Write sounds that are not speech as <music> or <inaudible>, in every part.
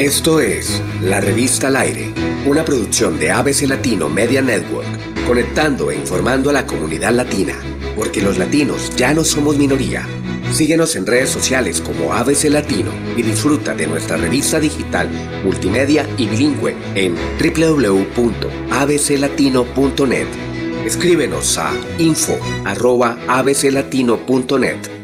Esto es La Revista al Aire, una producción de ABC Latino Media Network, conectando e informando a la comunidad latina, porque los latinos ya no somos minoría. Síguenos en redes sociales como ABC Latino y disfruta de nuestra revista digital, multimedia y bilingüe en www.abclatino.net. Escríbenos a info.abclatino.net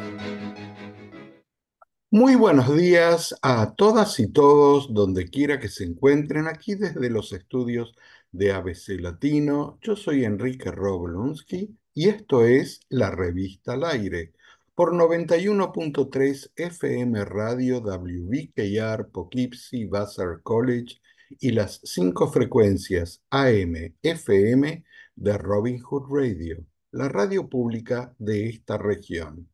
muy buenos días a todas y todos, donde quiera que se encuentren, aquí desde los estudios de ABC Latino. Yo soy Enrique Roblonski y esto es La Revista al Aire, por 91.3 FM Radio WBKR Poughkeepsie Vassar College y las cinco frecuencias AM, FM de Robin Hood Radio, la radio pública de esta región.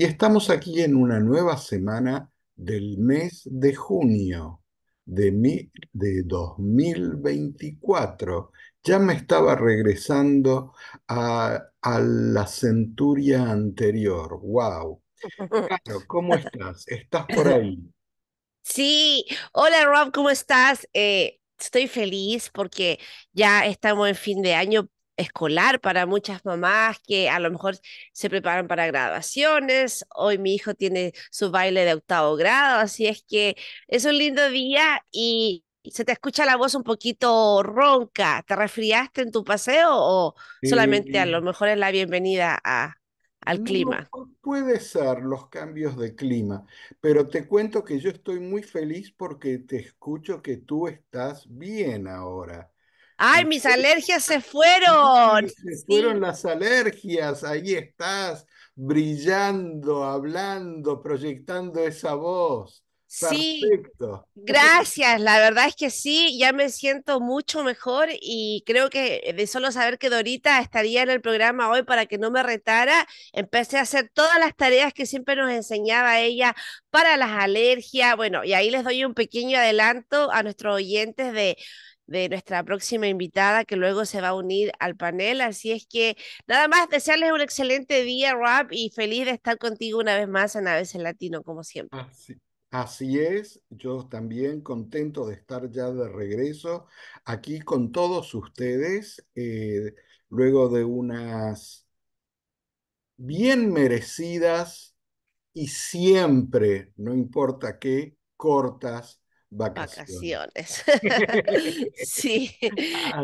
Y estamos aquí en una nueva semana del mes de junio de, de 2024. Ya me estaba regresando a, la centuria anterior. ¡Wow! ¿cómo estás? ¿Estás por <laughs> ahí? Sí, hola Rob, ¿cómo estás? Eh, estoy feliz porque ya estamos en fin de año, escolar para muchas mamás que a lo mejor se preparan para graduaciones. Hoy mi hijo tiene su baile de octavo grado, así es que es un lindo día y se te escucha la voz un poquito ronca. ¿Te resfriaste en tu paseo o solamente a lo mejor es la bienvenida al clima? puede ser los cambios de clima, pero te cuento que yo estoy muy feliz porque te escucho que tú estás bien ahora. ¡Ay, mis alergias se fueron! Se fueron las alergias, ahí estás, brillando, hablando, proyectando esa voz. Sí, Perfecto. gracias, la verdad es que sí, ya me siento mucho mejor y creo que de solo saber que Dorita estaría en el programa hoy para que no me retara, empecé a hacer todas las tareas que siempre nos enseñaba ella para las alergias, bueno, y ahí les doy un pequeño adelanto a nuestros oyentes de de nuestra próxima invitada que luego se va a unir al panel. Así es que nada más, desearles un excelente día, Rap, y feliz de estar contigo una vez más en Aves en Latino, como siempre. Así, es, yo también contento de estar ya de regreso aquí con todos ustedes, eh, luego de unas bien merecidas y siempre, no importa qué, cortas Vacaciones. <laughs> <laughs> sí,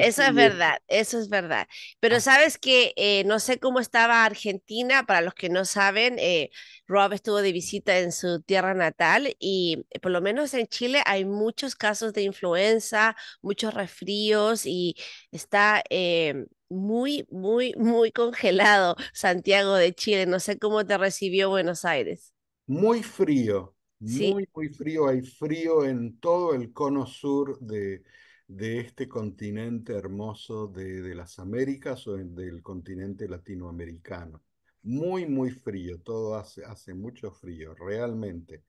eso es, verdad, eso es verdad. Pero sabes que eh, no sé cómo estaba Argentina, para los que no saben, eh, Rob estuvo de visita en su tierra natal y eh, por lo menos en Chile hay muchos casos de influenza, muchos resfríos y está... Em, muy, muy, muy congelado Santiago de Chile. No sé cómo te recibió Buenos Aires. Muy frío, muy, muy frío. Hay frío en todo el cono sur de, de este continente hermoso de, las Américas o del continente latinoamericano. Muy, muy frío, todo hace, hace mucho frío, realmente.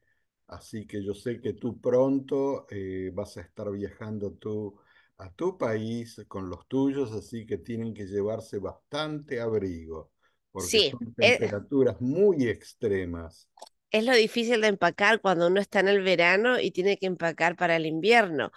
Así que yo sé que tú pronto eh, vas a estar viajando tú a tu país con los tuyos, así que tienen que llevarse bastante abrigo, porque son eh, eh. temperaturas muy extremas es lo difícil de empacar cuando uno está en el verano y tiene que empacar para el invierno.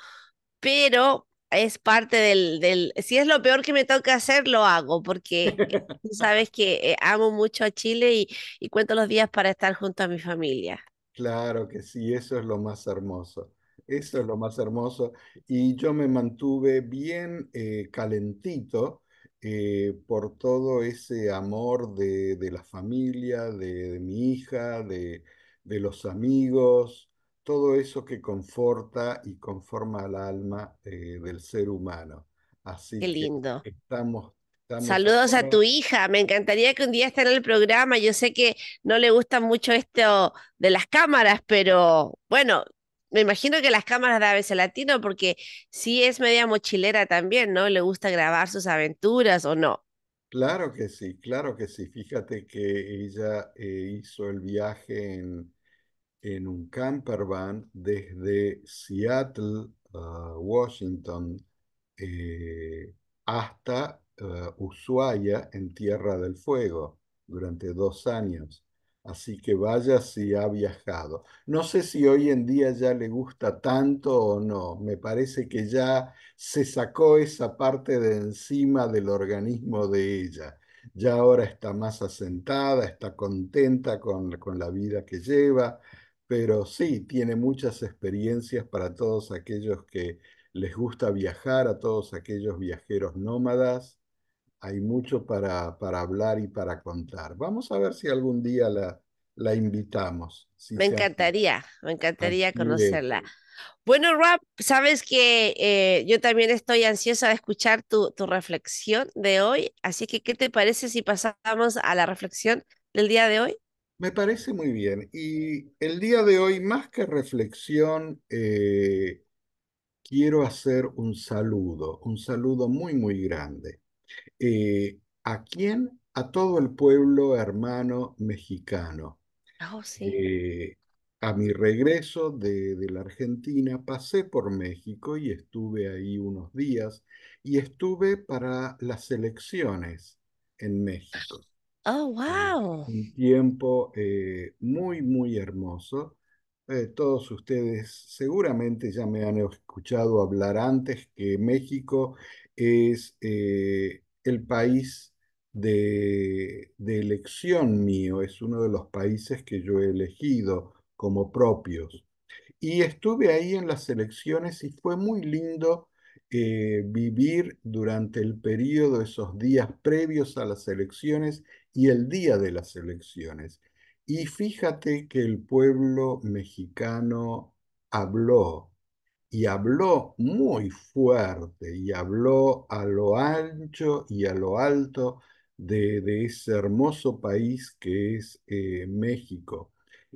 Pero es parte del, si es lo peor que me toca hacer, lo hago, porque eh, <laughs> sabes que eh, amo mucho a Chile y, cuento los días para estar junto a mi familia. Claro que sí, eso es lo más hermoso, eso es lo más hermoso. Y yo me mantuve bien eh, calentito eh, por todo ese amor de, la familia, de, mi hija, de, los amigos, todo eso que conforta y conforma al alma eh, del ser humano. Así lindo. Que estamos Estamos Saludos a tu hija, me encantaría que un día esté en el programa. Yo sé que no le gusta mucho esto de las cámaras, pero bueno, me imagino que las cámaras de ABC Latino, porque sí es media mochilera también, ¿no? Le gusta grabar sus aventuras o no. Claro que sí, claro que sí. Fíjate que ella eh, hizo el viaje en, un camper van desde Seattle, ah, Washington, eh, hasta ah, Ushuaia, en Tierra del Fuego, durante dos años. Así que vaya si ha viajado. No sé si hoy en día ya le gusta tanto o no. Me parece que ya se sacó esa parte de encima del organismo de ella. Ya ahora está más asentada, está contenta con, con la vida que lleva, pero sí, tiene muchas experiencias para todos aquellos que les gusta viajar, a todos aquellos viajeros nómadas hay mucho para, para, hablar y para contar. Vamos a ver si algún día la, la invitamos. me encantaría, me encantaría conocerla. Bueno, Rob, sabes que eh, yo también estoy ansiosa de escuchar tu, reflexión de hoy, así que ¿qué te parece si pasamos a la reflexión del día de hoy? Me parece muy bien. Y el día de hoy, más que reflexión, eh, quiero hacer un saludo, un saludo muy, muy grande. Eh, ¿A quién? A todo el pueblo hermano mexicano. Oh, eh, a mi regreso de, la Argentina pasé por México y estuve ahí unos días y estuve para las elecciones en México. Oh, eh, wow. un tiempo muy, muy hermoso. todos ustedes seguramente ya me han escuchado hablar antes que México es eh, el país de, elección mío, es uno de los países que yo he elegido como propios. Y estuve ahí en las elecciones y fue muy lindo eh, vivir durante el periodo, esos días previos a las elecciones y el día de las elecciones. Y fíjate que el pueblo mexicano habló y habló muy fuerte y habló a lo ancho y a lo alto de, ese hermoso país que es eh, México.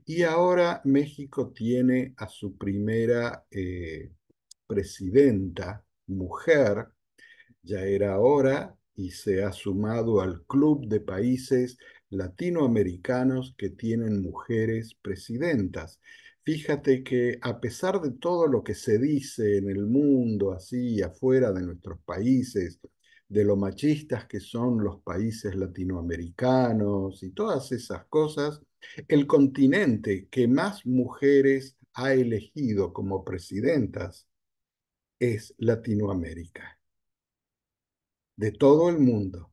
Y ahora México tiene a su primera eh, presidenta mujer, ya era hora y se ha sumado al club de países latinoamericanos que tienen mujeres presidentas. Fíjate que a pesar de todo lo que se dice en el mundo, así afuera de nuestros países, de lo machistas que son los países latinoamericanos y todas esas cosas, el continente que más mujeres ha elegido como presidentas es Latinoamérica. De todo el mundo,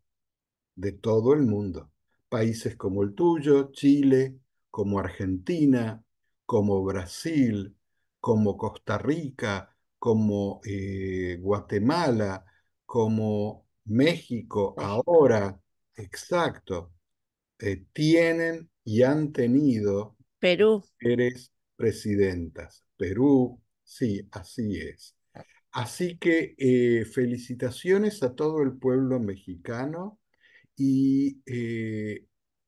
de todo el mundo. Países como el tuyo, Chile, como Argentina, como Brasil, como Costa Rica, como eh, Guatemala, como México, ahora, exacto, eh, tienen y han tenido Perú. mujeres presidentas. Perú, sí, así es. Así que eh, felicitaciones a todo el pueblo mexicano y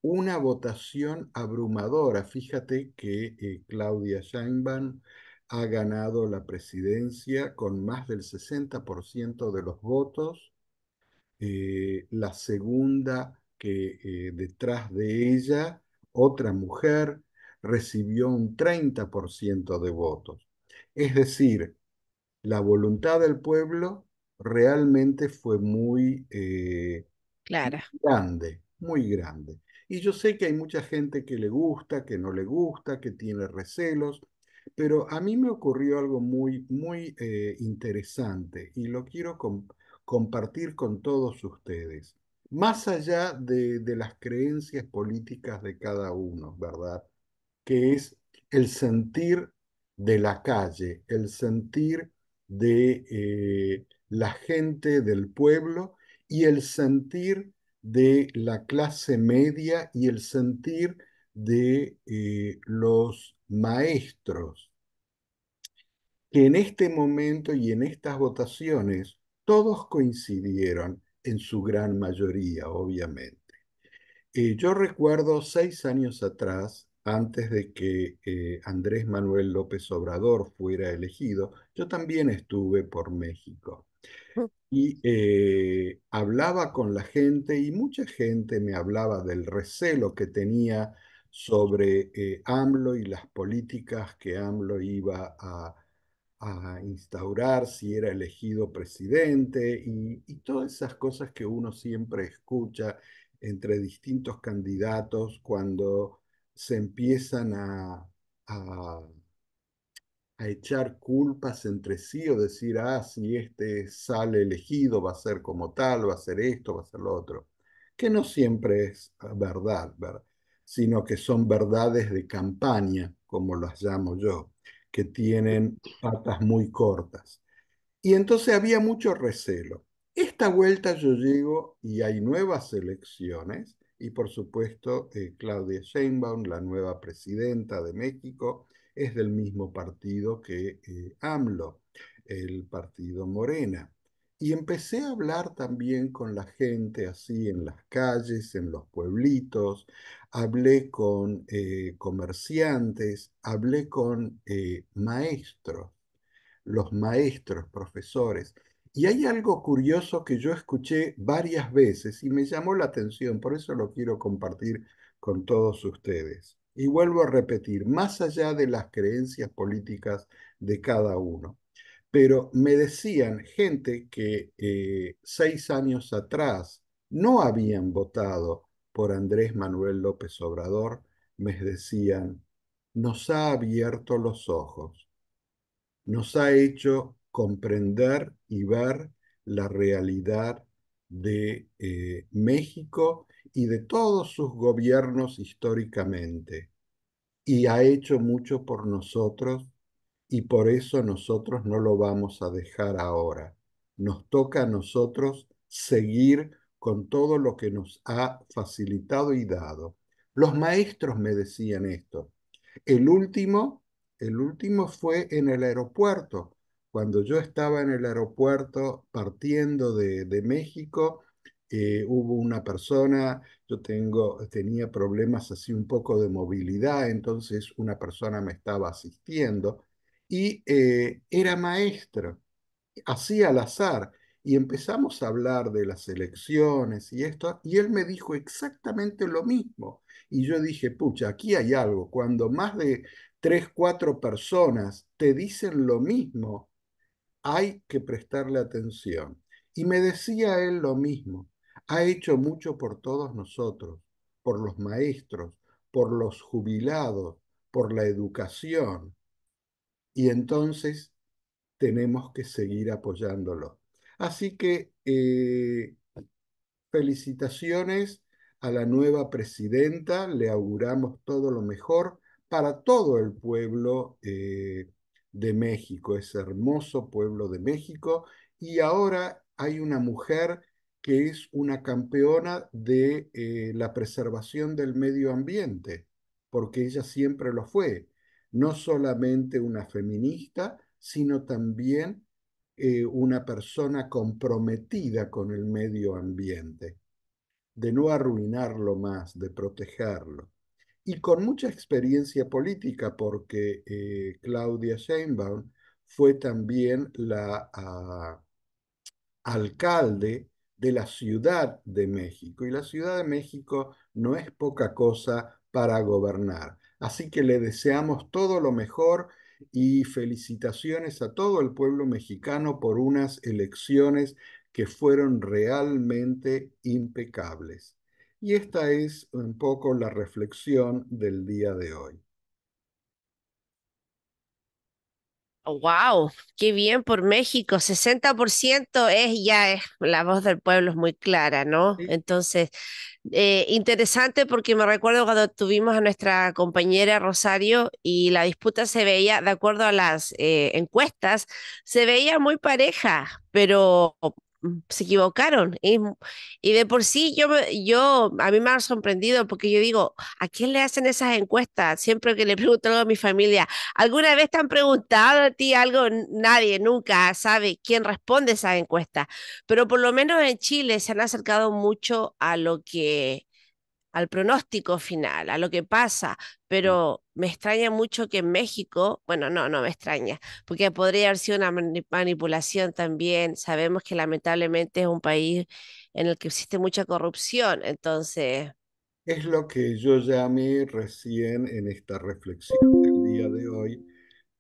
una votación abrumadora. Fíjate que eh, Claudia Sheinbaum ha ganado la presidencia con más del 60% de los votos. Eh, la segunda que eh, detrás de ella, otra mujer, recibió un 30% de votos. Es decir, la voluntad del pueblo realmente fue muy Clara. grande, muy grande. Y yo sé que hay mucha gente que le gusta, que no le gusta, que tiene recelos, pero a mí me ocurrió algo muy, muy eh, interesante y lo quiero compartir con todos ustedes. Más allá de, las creencias políticas de cada uno, ¿verdad? Que es el sentir de la calle, el sentir de eh, la gente del pueblo y el sentir de la clase media y el sentir de eh, los maestros, que en este momento y en estas votaciones todos coincidieron en su gran mayoría, obviamente. Eh, yo recuerdo seis años atrás, antes de que eh, Andrés Manuel López Obrador fuera elegido, yo también estuve por México. Y eh, hablaba con la gente y mucha gente me hablaba del recelo que tenía sobre eh, AMLO y las políticas que AMLO iba a, instaurar si era elegido presidente y, todas esas cosas que uno siempre escucha entre distintos candidatos cuando se empiezan a a echar culpas entre sí o decir, ah, si este sale elegido va a ser como tal, va a ser esto, va a ser lo otro, que no siempre es ah, verdad, ¿verdad? sino que son verdades de campaña, como las llamo yo, que tienen patas muy cortas. Y entonces había mucho recelo. Esta vuelta yo llego y hay nuevas elecciones y por supuesto eh, Claudia Sheinbaum, la nueva presidenta de México, es del mismo partido que eh, AMLO, el partido Morena. Y empecé a hablar también con la gente así en las calles, en los pueblitos, hablé con eh, comerciantes, hablé con eh, maestros, los maestros, profesores. Y hay algo curioso que yo escuché varias veces y me llamó la atención, por eso lo quiero compartir con todos ustedes. Y vuelvo a repetir, más allá de las creencias políticas de cada uno. Pero me decían gente que eh, seis años atrás no habían votado por Andrés Manuel López Obrador, me decían, nos ha abierto los ojos, nos ha hecho comprender y ver la realidad de eh, México y de todos sus gobiernos históricamente, y ha hecho mucho por nosotros, y por eso nosotros no lo vamos a dejar ahora. Nos toca a nosotros seguir con todo lo que nos ha facilitado y dado. Los maestros me decían esto. El último, el último fue en el aeropuerto. Cuando yo estaba en el aeropuerto partiendo de, de México, eh, hubo una persona, yo tengo, tenía problemas así un poco de movilidad, entonces una persona me estaba asistiendo y eh, era maestro, así al azar, y empezamos a hablar de las elecciones y esto, y él me dijo exactamente lo mismo. Y yo dije, pucha, aquí hay algo, cuando más de tres, cuatro personas te dicen lo mismo, hay que prestarle atención. Y me decía él lo mismo, ha hecho mucho por todos nosotros, por los maestros, por los jubilados, por la educación. Y entonces tenemos que seguir apoyándolo. Así que eh, felicitaciones a la nueva presidenta, le auguramos todo lo mejor para todo el pueblo eh, de México, ese hermoso pueblo de México. Y ahora hay una mujer que es una campeona de eh, la preservación del medio ambiente, porque ella siempre lo fue, no solamente una feminista, sino también eh, una persona comprometida con el medio ambiente, de no arruinarlo más, de protegerlo. Y con mucha experiencia política, porque eh, Claudia Sheinbaum fue también la ah, alcalde de la Ciudad de México. Y la Ciudad de México no es poca cosa para gobernar. Así que le deseamos todo lo mejor y felicitaciones a todo el pueblo mexicano por unas elecciones que fueron realmente impecables. Y esta es un poco la reflexión del día de hoy. Wow, oh, qué bien por México, 60% es ya es, la voz del pueblo es muy clara, ¿no? Entonces, eh, interesante porque me recuerdo cuando tuvimos a nuestra compañera Rosario y la disputa se veía, de acuerdo a las eh, encuestas, se veía muy pareja, pero se equivocaron. Y, de por sí yo, yo, a mí me ha sorprendido porque yo digo, ¿a quién le hacen esas encuestas? Siempre que le <laughs> pregunto algo a mi familia, ¿alguna vez te han preguntado a ti algo? Nadie nunca sabe quién responde esas encuestas, Pero por lo menos en Chile se han acercado mucho a lo que al pronóstico final, a lo que pasa, mm. pero me extraña mucho que en México, bueno, no, no me extraña, porque podría haber sido una manipulación también. Sabemos que lamentablemente es un país en el que existe mucha corrupción, entonces... Es lo que yo llamé recién en esta reflexión del día de hoy,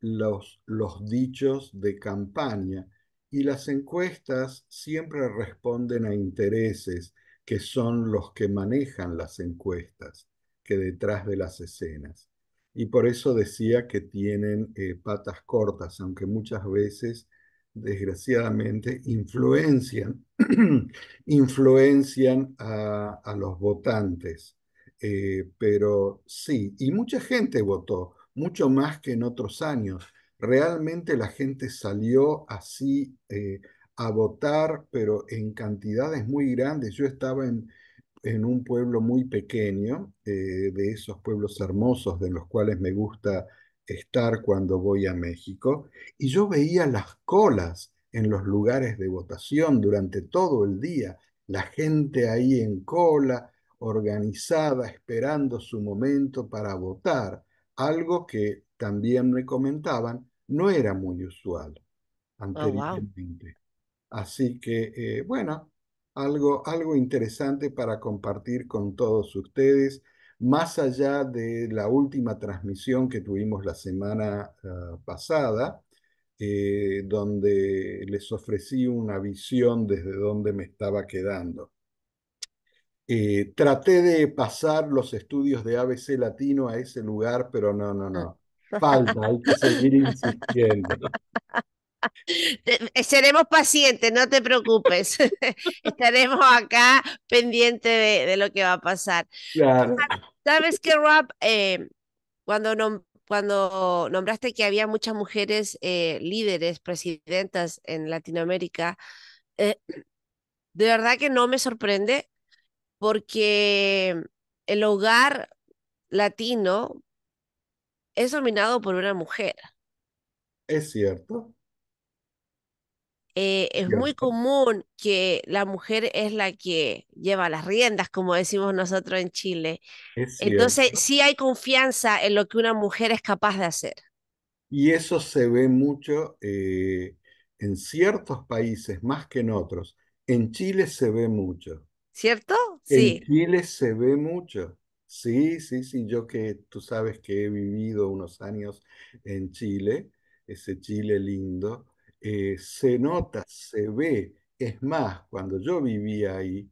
los, los dichos de campaña. Y las encuestas siempre responden a intereses que son los que manejan las encuestas, que detrás de las escenas. Y por eso decía que tienen eh, patas cortas, aunque muchas veces, desgraciadamente, influencian, <clears throat> a, los votantes. Eh, pero sí, y mucha gente votó, mucho más que en otros años. Realmente la gente salió así. Eh, a votar, pero en cantidades muy grandes. Yo estaba en, un pueblo muy pequeño, eh, de esos pueblos hermosos de los cuales me gusta estar cuando voy a México, y yo veía las colas en los lugares de votación durante todo el día, la gente ahí en cola, organizada, esperando su momento para votar, algo que también me comentaban no era muy usual oh, anteriormente. Así que, eh, bueno, algo, algo interesante para compartir con todos ustedes, más allá de la última transmisión que tuvimos la semana ah, pasada, eh, donde les ofrecí una visión desde donde me estaba quedando. Eh, traté de pasar los estudios de ABC Latino a ese lugar, pero no, no, no. <laughs> Falta, hay que seguir insistiendo. <laughs> <laughs> Seremos pacientes, no te preocupes. <laughs> Estaremos acá pendiente de, lo que va a pasar. ¿Sabes que Rob? Eh, cuando, nombraste que había muchas mujeres eh, líderes, presidentas en Latinoamérica, eh, de verdad que no me sorprende porque el hogar latino es dominado por una mujer. Es cierto. Eh, es muy común que la mujer es la que lleva las riendas, como decimos nosotros en Chile. Entonces, sí hay confianza en lo que una mujer es capaz de hacer. Y eso se ve mucho eh, en ciertos países, más que en otros. En Chile se ve mucho. ¿Cierto? Sí. En Chile se ve mucho. Sí, sí, sí. Yo que tú sabes que he vivido unos años en Chile, ese Chile lindo. Eh, se nota, se ve. Es más, cuando yo vivía ahí,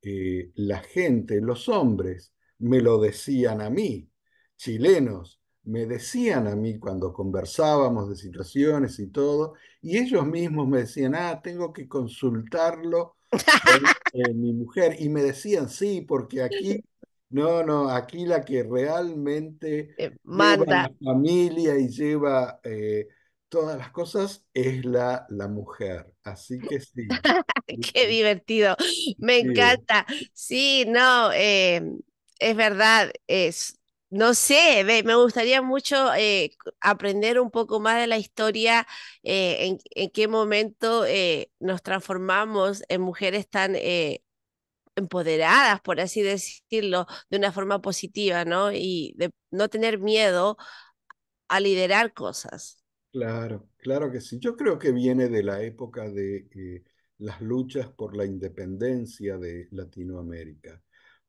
eh, la gente, los hombres, me lo decían a mí, chilenos, me decían a mí cuando conversábamos de situaciones y todo, y ellos mismos me decían, ah, tengo que consultarlo con <laughs> eh, mi mujer, y me decían, sí, porque aquí, no, no, aquí la que realmente mata la familia y lleva... Eh, todas las cosas es la, la mujer. Así que sí. <laughs> Qué divertido. Me encanta. Sí, no, em, es verdad. Es, no sé, me gustaría mucho eh, aprender un poco más de la historia, eh, en, en, qué momento eh, nos transformamos en mujeres tan empoderadas, por así decirlo, de una forma positiva, ¿no? Y de no tener miedo a liderar cosas. Claro, claro que sí. Yo creo que viene de la época de eh, las luchas por la independencia de Latinoamérica,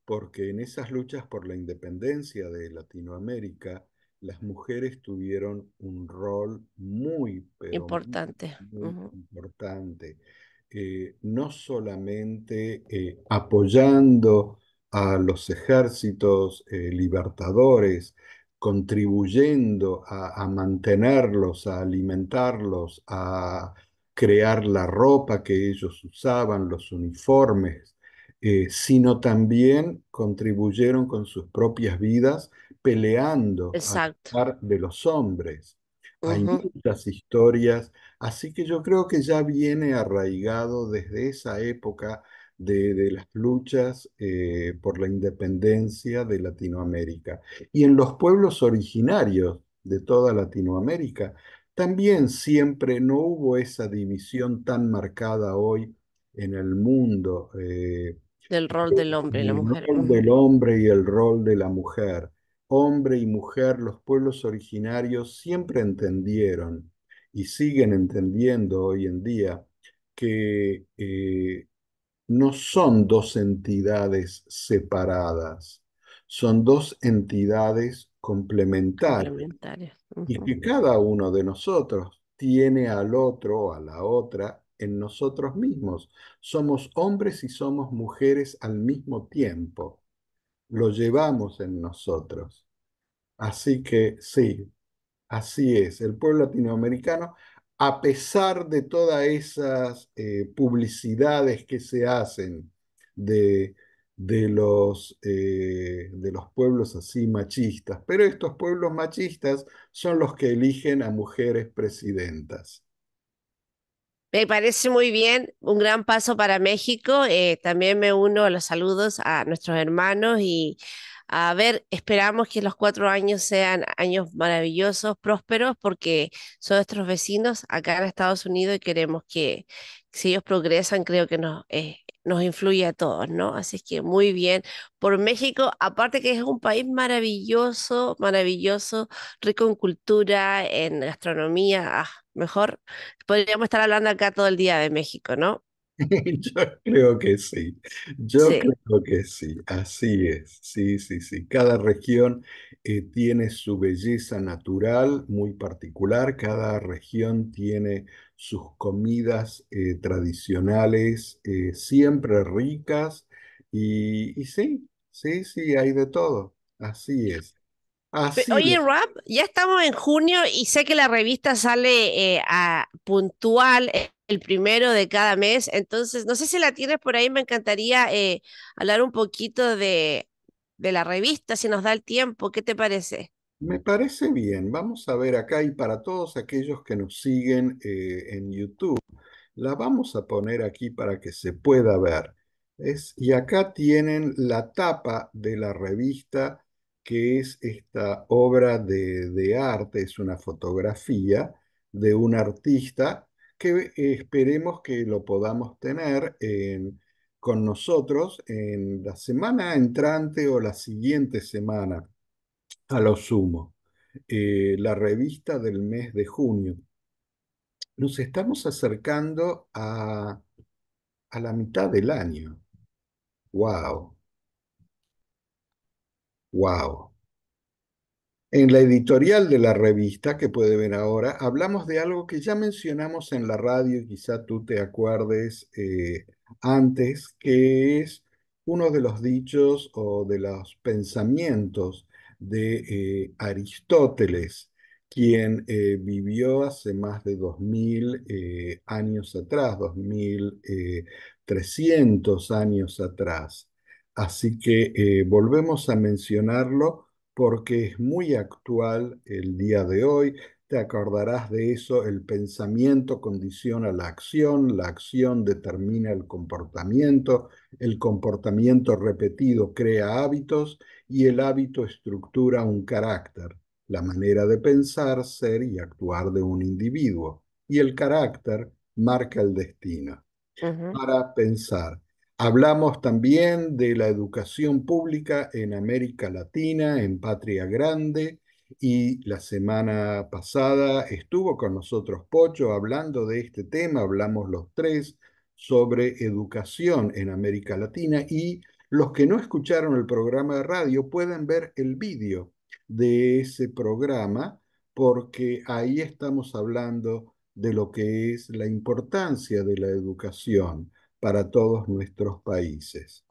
porque en esas luchas por la independencia de Latinoamérica, las mujeres tuvieron un rol muy, importante. importante. Eh, no solamente eh, apoyando a los ejércitos libertadores, contribuyendo a, mantenerlos, a alimentarlos, a crear la ropa que ellos usaban, los uniformes, eh, sino también contribuyeron con sus propias vidas peleando el de los hombres. Hay muchas historias, así que yo creo que ya viene arraigado desde esa época de, las luchas eh, por la independencia de Latinoamérica. Y en los pueblos originarios de toda Latinoamérica, también siempre no hubo esa división tan marcada hoy en el mundo. Eh, del rol del hombre y la mujer. El rol del hombre y el rol de la mujer. Hombre y mujer, los pueblos originarios siempre entendieron y siguen entendiendo hoy en día que eh, no son dos entidades separadas, son dos entidades complementarias, y que cada uno de nosotros tiene al otro, o a la otra, en nosotros mismos. Somos hombres y somos mujeres al mismo tiempo. Lo llevamos en nosotros. Así que sí, así es. El pueblo latinoamericano a pesar de todas esas eh, publicidades que se hacen de, de los, eh, de los pueblos así machistas, pero estos pueblos machistas son los que eligen a mujeres presidentas. Me parece muy bien, un gran paso para México. Eh, también me uno a los saludos a nuestros hermanos y a ver, esperamos que los cuatro años sean años maravillosos, prósperos, porque son nuestros vecinos acá en Estados Unidos y queremos que si ellos progresan, creo que nos, eh, influye a todos, ¿no? Así que muy bien por México, aparte que es un país maravilloso, maravilloso, rico en cultura, en gastronomía, ah, mejor. Podríamos estar hablando acá todo el día de México, ¿no? <laughs> Yo creo que sí, yo creo que sí, así es, sí, sí, sí. Cada región eh, tiene su belleza natural muy particular, cada región tiene sus comidas eh, tradicionales eh, siempre ricas y, sí, sí, sí, hay de todo, así es, Oye, Rob, ya estamos en junio y sé que la revista sale a- puntual el primero de cada mes. Entonces, no sé si la tienes por ahí, me encantaría eh, hablar un poquito de, la revista, si nos da el tiempo, ¿qué te parece? Me parece bien, vamos a ver acá y para todos aquellos que nos siguen eh, en YouTube, la vamos a poner aquí para que se pueda ver. Es, y acá tienen la tapa de la revista, que es esta obra de, de arte, es una fotografía de un artista que esperemos que lo podamos tener con nosotros en la semana entrante o la siguiente semana, a lo sumo, eh, la revista del mes de junio. Nos estamos acercando a, a la mitad del año. ¡Wow! ¡Wow! En la editorial de la revista, que puede ver ahora, hablamos de algo que ya mencionamos en la radio y quizá tú te acuerdes eh, antes, que es uno de los dichos o de los pensamientos de eh, Aristóteles, quien eh, vivió hace más de 2000 años atrás, 2300 años atrás. Así que volvemos a mencionarlo porque es muy actual el día de hoy. Te acordarás de eso, el pensamiento condiciona la acción, la acción determina el comportamiento, el comportamiento repetido crea hábitos y el hábito estructura un carácter, la manera de pensar, ser y actuar de un individuo. Y el carácter marca el destino. Para pensar Hablamos también de la educación pública en América Latina, en Patria Grande, y la semana pasada estuvo con nosotros Pocho hablando de este tema, hablamos los tres sobre educación en América Latina y los que no escucharon el programa de radio pueden ver el vídeo de ese programa porque ahí estamos hablando de lo que es la importancia de la educación para todos nuestros países.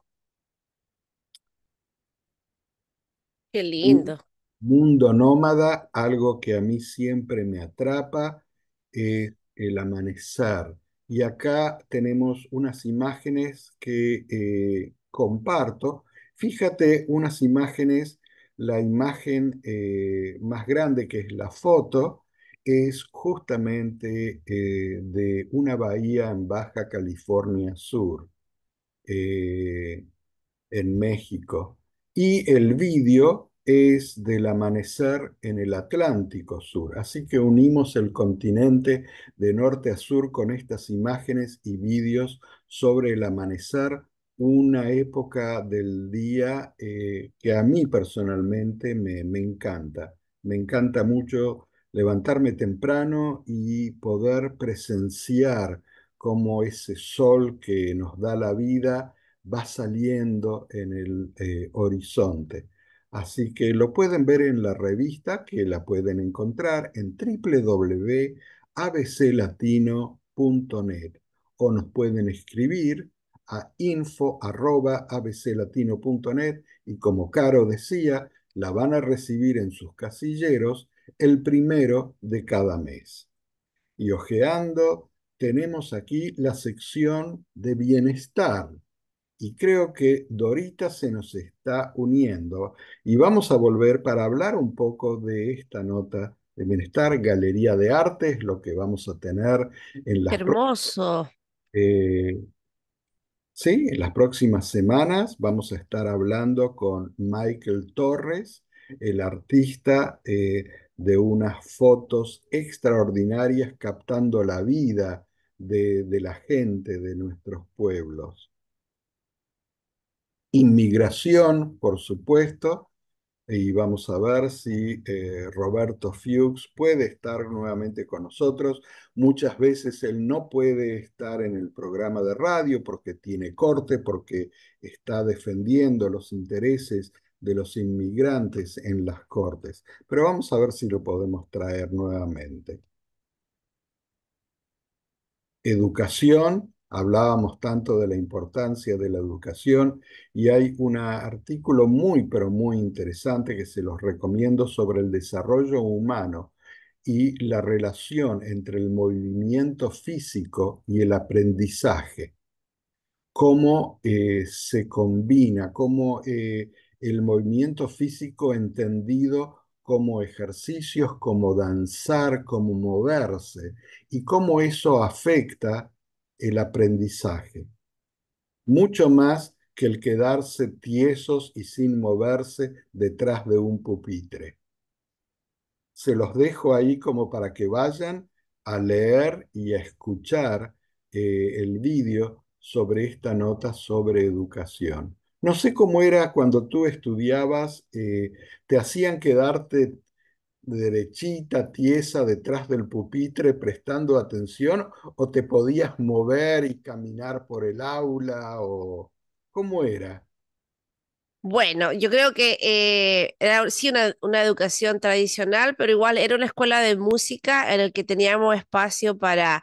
Qué lindo. Mundo nómada, algo que a mí siempre me atrapa, es el amanecer. Y acá tenemos unas imágenes que eh, comparto. Fíjate unas imágenes, la imagen eh, más grande que es la foto, es justamente eh, de una bahía en Baja California Sur, eh, en México. Y el vídeo es del amanecer en el Atlántico Sur. Así que unimos el continente de norte a sur con estas imágenes y vídeos sobre el amanecer, una época del día eh, que a mí personalmente me, me encanta. Me encanta mucho levantarme temprano y poder presenciar cómo ese sol que nos da la vida va saliendo en el eh, horizonte. Así que lo pueden ver en la revista, que la pueden encontrar en www.abclatino.net o nos pueden escribir a info.abclatino.net y como Caro decía, la van a recibir en sus casilleros el primero de cada mes. Y ojeando, tenemos aquí la sección de bienestar. Y creo que Dorita se nos está uniendo y vamos a volver para hablar un poco de esta nota de bienestar, galería de es lo que vamos a tener en las hermoso. Eh, sí, en las próximas semanas vamos a estar hablando con Michael Torres, el artista eh, de unas fotos extraordinarias captando la vida de, la gente de nuestros pueblos. Inmigración, por supuesto, y vamos a ver si eh, Roberto Fuchs puede estar nuevamente con nosotros. Muchas veces él no puede estar en el programa de radio porque tiene corte, porque está defendiendo los intereses de los inmigrantes en las Cortes, pero vamos a ver si lo podemos traer nuevamente. Educación, hablábamos tanto de la importancia de la educación y hay un artículo muy, pero muy interesante que se los recomiendo sobre el desarrollo humano y la relación entre el movimiento físico y el aprendizaje. Cómo eh, se combina, cómo eh, el movimiento físico entendido como ejercicios, como danzar, como moverse, y cómo eso afecta el aprendizaje. Mucho más que el quedarse tiesos y sin moverse detrás de un pupitre. Se los dejo ahí como para que vayan a leer y a escuchar eh, el vídeo sobre esta nota sobre educación. No sé cómo era cuando tú estudiabas, eh, te hacían quedarte derechita, tiesa, detrás del pupitre, prestando atención, o te podías mover y caminar por el aula, o cómo era. Bueno, yo creo que eh, era sí una, una, educación tradicional, pero igual era una escuela de música en la que teníamos espacio para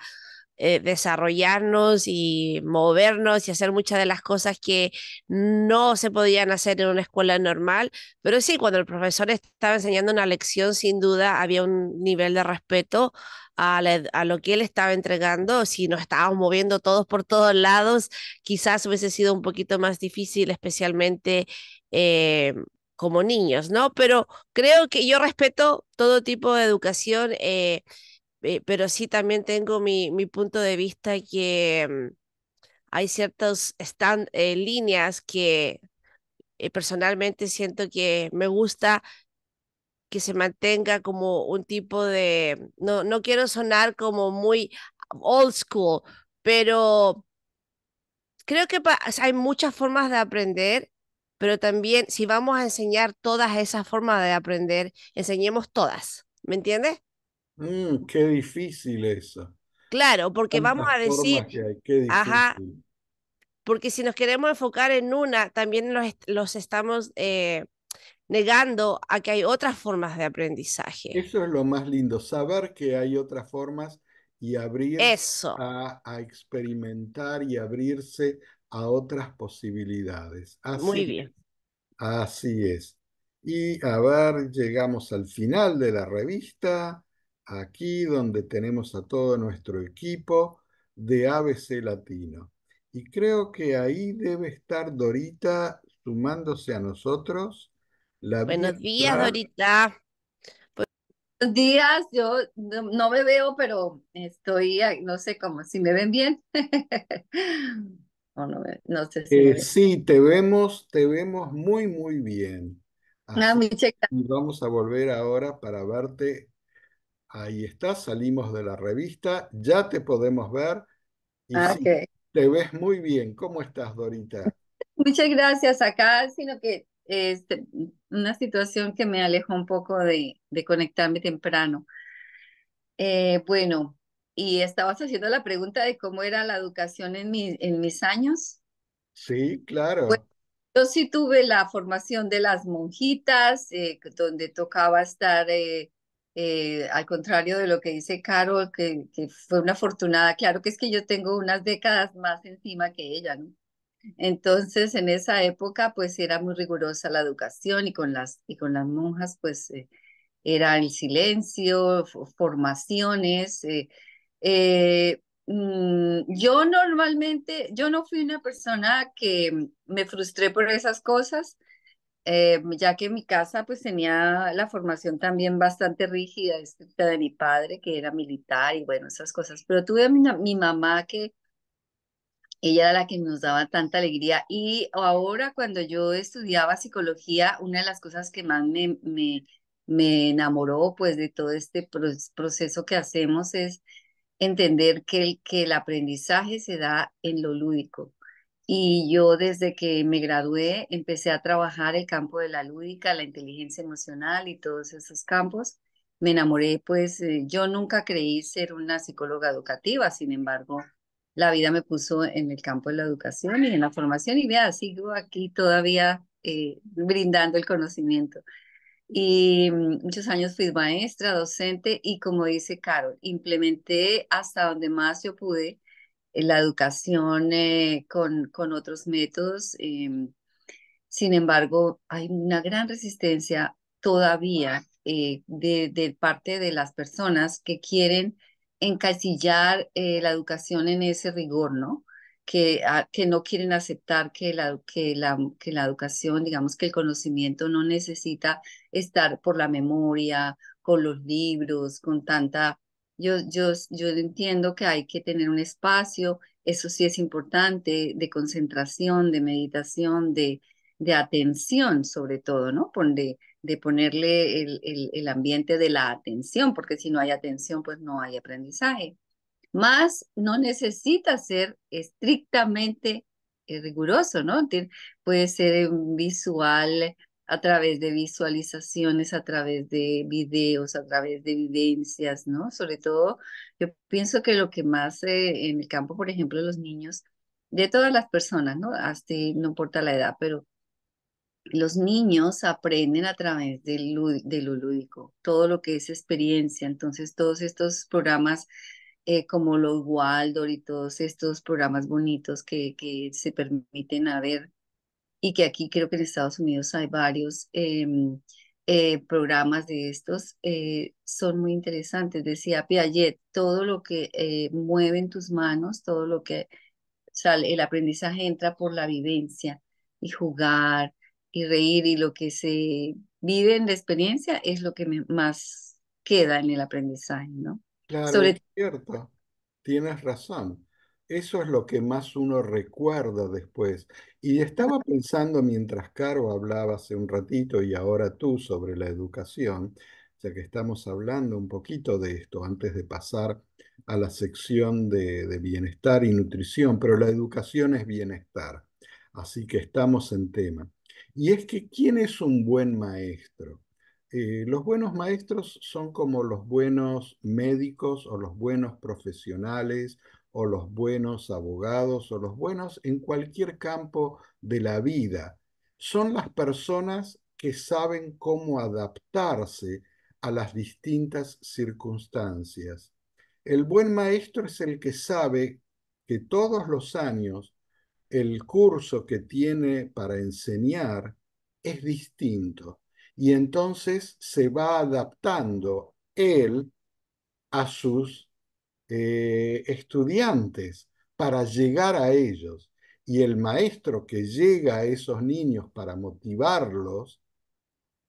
eh, desarrollarnos y movernos y hacer muchas de las cosas que no se podían hacer en una escuela normal. Pero sí, cuando el profesor estaba enseñando una lección, sin duda había un nivel de respeto a, lo que él estaba entregando. Si nos estábamos moviendo todos por todos lados, quizás hubiese sido un poquito más difícil, especialmente eh, como niños, ¿no? Pero creo que yo respeto todo tipo de educación. Eh, eh, pero sí también tengo mi, punto de vista que mm, hay ciertas eh, líneas que eh, personalmente siento que me gusta que se mantenga como un tipo de, mm, no, no quiero sonar como muy old school, pero creo que hay muchas formas de aprender, pero también si vamos a enseñar todas esas formas de aprender, enseñemos todas, ¿me entiendes? Mm, qué difícil eso! Claro, porque vamos a decir, ajá, porque si nos queremos enfocar en una, también los, estamos eh, negando a que hay otras formas de aprendizaje. Eso es lo más lindo, saber que hay otras formas y abrir A, experimentar y abrirse a otras posibilidades. Muy bien. Así es. Y a ver, llegamos al final de la revista aquí donde tenemos a todo nuestro equipo de ABC Latino. Y creo que ahí debe estar Dorita sumándose a nosotros. Buenos días, Dorita. Pues, Buenos días, yo no, me veo, pero estoy, no sé cómo, si me ven bien. <laughs> si. Eh, sí, te vemos, te vemos muy, muy bien. Ah, vamos a volver ahora para verte Ahí está, salimos de la revista, ya te podemos ver. Y ah, te ves muy bien. ¿Cómo estás, Dorita? <laughs> Muchas gracias. Acá, sino que este, una situación que me alejó un poco de, conectarme temprano. Eh, bueno, y estabas haciendo la pregunta de cómo era la educación en, mis años. Sí, claro. yo sí tuve la formación de las monjitas, eh, donde tocaba estar eh, eh, al contrario de lo que dice Carol, que, fue una afortunada, claro que es que yo tengo unas décadas más encima que ella, ¿no? Entonces, en esa época, pues era muy rigurosa la educación y con las, y con las monjas, pues eh, era el silencio, formaciones. Eh, mm, yo normalmente, yo no fui una persona que me frustré por esas cosas, eh, ya que en mi casa pues tenía la formación también bastante rígida, estricta de mi padre, que era militar y bueno, esas cosas. Pero tuve a mi, mamá que ella era la que nos daba tanta alegría. Y ahora cuando yo estudiaba psicología, una de las cosas que más me, me enamoró pues de todo este proceso que hacemos es entender que el, que el aprendizaje se da en lo lúdico y yo desde que me gradué empecé a trabajar el campo de la lúdica, la inteligencia emocional y todos esos campos. Me enamoré, pues eh, yo nunca creí ser una psicóloga educativa, sin embargo, la vida me puso en el campo de la educación y en la formación y vea, sigo aquí todavía eh, brindando el conocimiento. Y mm, muchos años fui maestra, docente y como dice Carol, implementé hasta donde más yo pude eh, la educación eh, con, con, otros métodos. Em, sin embargo, hay una gran resistencia todavía eh, de, parte de las personas que quieren encasillar la educación en ese rigor, ¿no? Que, ah, que no quieren aceptar que la, que, la, que la educación, digamos que el conocimiento no necesita estar por la memoria, con los libros, con tanta yo, yo, entiendo que hay que tener un espacio, eso sí es importante, de concentración, de meditación, de, de atención sobre todo, ¿no? De, de ponerle el, el, el, ambiente de la atención, porque si no hay atención, pues no hay aprendizaje. Más no necesita ser estrictamente eh, riguroso, ¿no? Puede ser visual, a través de visualizaciones, a través de videos, a través de vivencias, ¿no? Sobre todo, yo pienso que lo que más eh, en el campo, por ejemplo, los niños, de todas las personas, ¿no? Hasta no importa la edad, pero los niños aprenden a través de lo, lúdico, todo lo que es experiencia. Entonces, todos estos programas eh, como los Waldor y todos estos programas bonitos que, que se permiten a ver y que aquí creo que en Estados Unidos hay varios em, eh, programas de estos, eh, son muy interesantes. Decía Piaget, todo lo que eh, mueve en tus manos, todo lo que, sale, el aprendizaje entra por la vivencia y jugar y reír y lo que se vive en la experiencia es lo que más queda en el aprendizaje, ¿no? Claro, es cierto, tienes razón. Eso es lo que más uno recuerda después. Y estaba pensando mientras Caro hablaba hace un ratito y ahora tú sobre la educación, ya que estamos hablando un poquito de esto antes de pasar a la sección de, bienestar y nutrición, pero la educación es bienestar, así que estamos en tema. Y es que, ¿quién es un buen maestro? Eh, los buenos maestros son como los buenos médicos o los buenos profesionales o los buenos abogados o los buenos en cualquier campo de la vida. Son las personas que saben cómo adaptarse a las distintas circunstancias. El buen maestro es el que sabe que todos los años el curso que tiene para enseñar es distinto y entonces se va adaptando él a sus eh, estudiantes para llegar a ellos y el maestro que llega a esos niños para motivarlos,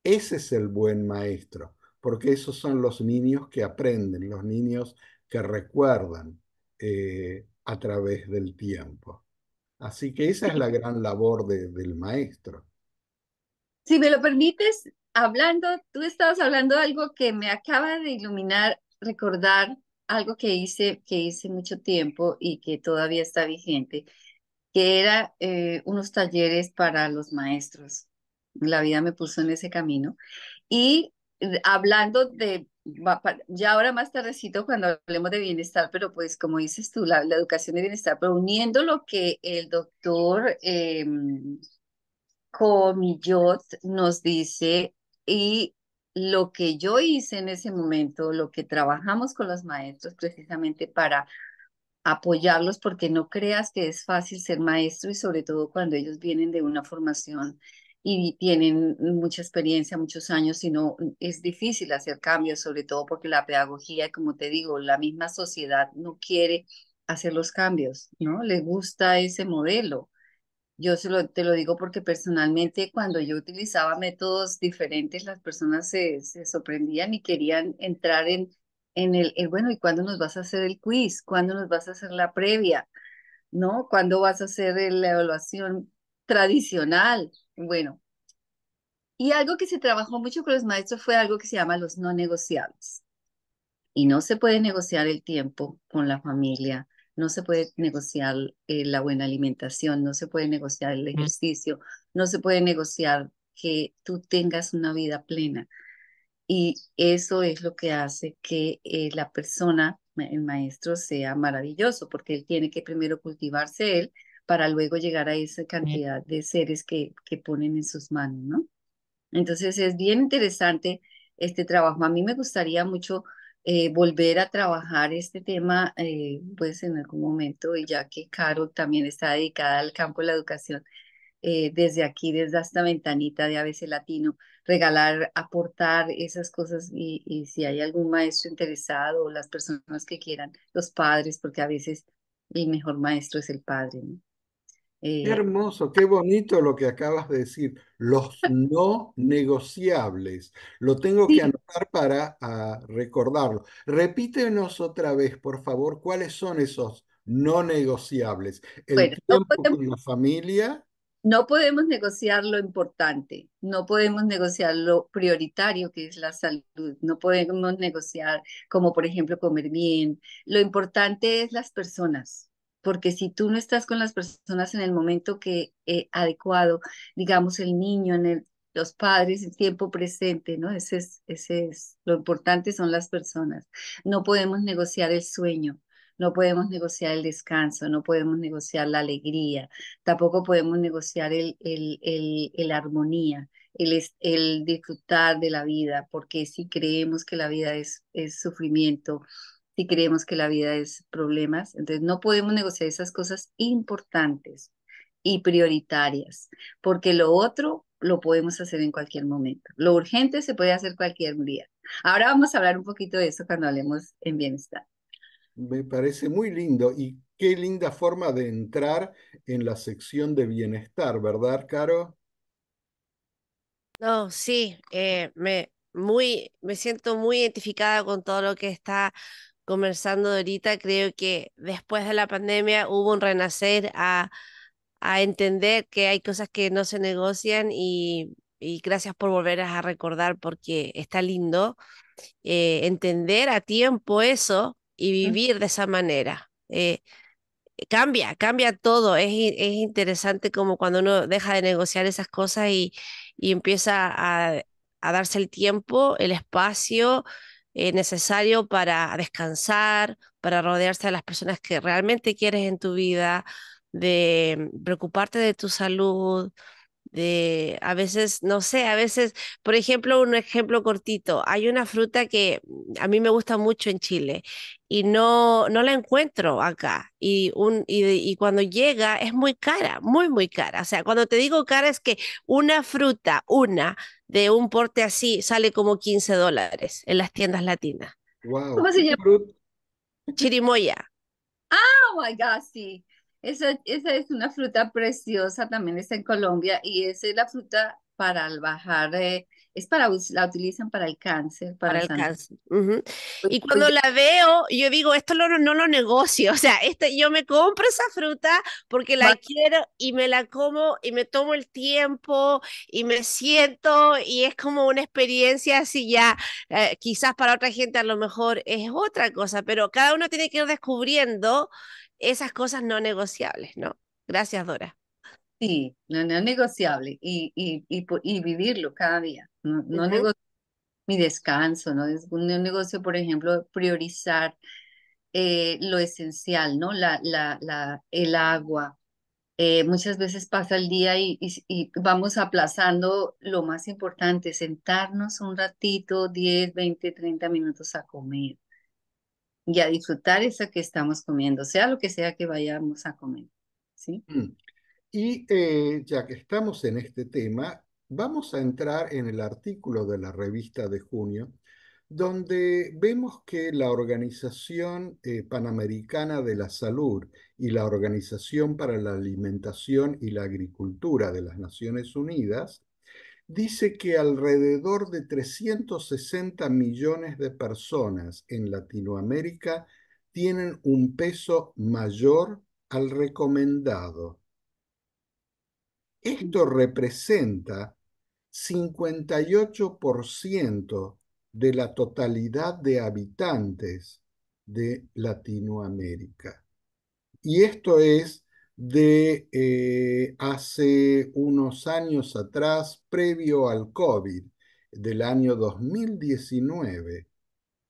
ese es el buen maestro, porque esos son los niños que aprenden, los niños que recuerdan eh, a través del tiempo. Así que esa es la gran labor del maestro. Si me lo permites, hablando, tú estabas hablando de algo que me acaba de iluminar, recordar algo que hice, que hice mucho tiempo y que todavía está vigente, que era eh, unos talleres para los maestros. La vida me puso en ese camino. Y eh, hablando de, ya ahora más tardecito cuando hablemos de bienestar, pero pues como dices tú, la, educación de bienestar, pero uniendo lo que el doctor em, Comillot nos dice y lo que yo hice en ese momento, lo que trabajamos con los maestros precisamente para apoyarlos, porque no creas que es fácil ser maestro y sobre todo cuando ellos vienen de una formación y tienen mucha experiencia, muchos años, sino es difícil hacer cambios, sobre todo porque la pedagogía, como te digo, la misma sociedad no quiere hacer los cambios, ¿no? Le gusta ese modelo yo te lo digo porque personalmente cuando yo utilizaba métodos diferentes, las personas se, sorprendían y querían entrar en, el, el, bueno, ¿y cuándo nos vas a hacer el quiz? ¿Cuándo nos vas a hacer la previa? ¿No? ¿Cuándo vas a hacer la evaluación tradicional? Bueno, y algo que se trabajó mucho con los maestros fue algo que se llama los no negociables. Y no se puede negociar el tiempo con la familia, no se puede negociar eh, la buena alimentación, no se puede negociar el ejercicio, no se puede negociar que tú tengas una vida plena. Y eso es lo que hace que eh, la persona, el maestro, sea maravilloso, porque él tiene que primero cultivarse él para luego llegar a esa cantidad de seres que, que ponen en sus manos, ¿no? Entonces es bien interesante este trabajo. A mí me gustaría mucho eh, volver a trabajar este tema, eh, pues en algún momento, y ya que Caro también está dedicada al campo de la educación, eh, desde aquí, desde esta ventanita de ABC Latino, regalar, aportar esas cosas y, y, si hay algún maestro interesado o las personas que quieran, los padres, porque a veces el mejor maestro es el padre. ¿no? Eh, hermoso, qué bonito lo que acabas de decir, los no negociables. Lo tengo que anotar para ah, recordarlo. Repítenos otra vez, por favor, cuáles son esos no negociables. El tiempo con la familia. No podemos negociar lo importante, no podemos negociar lo prioritario que es la salud, no podemos negociar como por ejemplo comer bien. Lo importante es las personas, porque si tú no estás con las personas en el momento que eh, adecuado, digamos el niño, en el, los padres, el tiempo presente, ¿no? Ese es, ese es, lo importante son las personas. No podemos negociar el sueño, no podemos negociar el descanso, no podemos negociar la alegría, tampoco podemos negociar el, el, el, la armonía, el, el disfrutar de la vida, porque si creemos que la vida es, es sufrimiento, si creemos que la vida es problemas. Entonces no podemos negociar esas cosas importantes y prioritarias, porque lo otro lo podemos hacer en cualquier momento. Lo urgente se puede hacer cualquier día. Ahora vamos a hablar un poquito de eso cuando hablemos en bienestar. Me parece muy lindo y qué linda forma de entrar en la sección de bienestar, ¿verdad, Caro? No, sí, eh, me, muy, me siento muy identificada con todo lo que está conversando ahorita, creo que después de la pandemia hubo un renacer a, entender que hay cosas que no se negocian y, gracias por volver a recordar porque está lindo eh, entender a tiempo eso y vivir de esa manera. Eh, cambia, cambia todo. Es, interesante como cuando uno deja de negociar esas cosas y, empieza a, a darse el tiempo, el espacio eh, necesario para descansar, para rodearse de las personas que realmente quieres en tu vida, de mm, preocuparte de tu salud, de a veces, no sé, a veces, por ejemplo, un ejemplo cortito, hay una fruta que a mí me gusta mucho en Chile y no, no la encuentro acá y, un, y, y cuando llega es muy cara, muy, muy cara. O sea, cuando te digo cara es que una fruta, una de un porte así, sale como 15 dólares en las tiendas latinas. ¿Cómo se llama? Chirimoya. oh my sí. Esa, es una fruta preciosa, también está en Colombia y es la fruta para el bajar, eh, es para, la utilizan para el cáncer. Para, el cáncer. Y cuando la veo, yo digo, esto no lo negocio, o sea, este, yo me compro esa fruta porque la quiero y me la como y me tomo el tiempo y me siento y es como una experiencia así ya, eh, quizás para otra gente a lo mejor es otra cosa, pero cada uno tiene que ir descubriendo esas cosas no negociables, ¿no? Gracias, Dora. Sí, no, negociables negociable y, y, vivirlo cada día. No, negocio mi descanso, ¿no? Es un negocio, por ejemplo, priorizar eh, lo esencial, ¿no? La, la, la, el agua. Eh, muchas veces pasa el día y, y, vamos aplazando lo más importante, sentarnos un ratito, 10, 20, 30 minutos a comer y a disfrutar esa que estamos comiendo, sea lo que sea que vayamos a comer. ¿sí? Mm. Y eh, ya que estamos en este tema, vamos a entrar en el artículo de la revista de junio, donde vemos que la Organización eh, Panamericana de la Salud y la Organización para la Alimentación y la Agricultura de las Naciones Unidas dice que alrededor de 360 millones de personas en Latinoamérica tienen un peso mayor al recomendado. Esto representa 58% de la totalidad de habitantes de Latinoamérica. Y esto es de eh, hace unos años atrás, previo al COVID, del año 2019.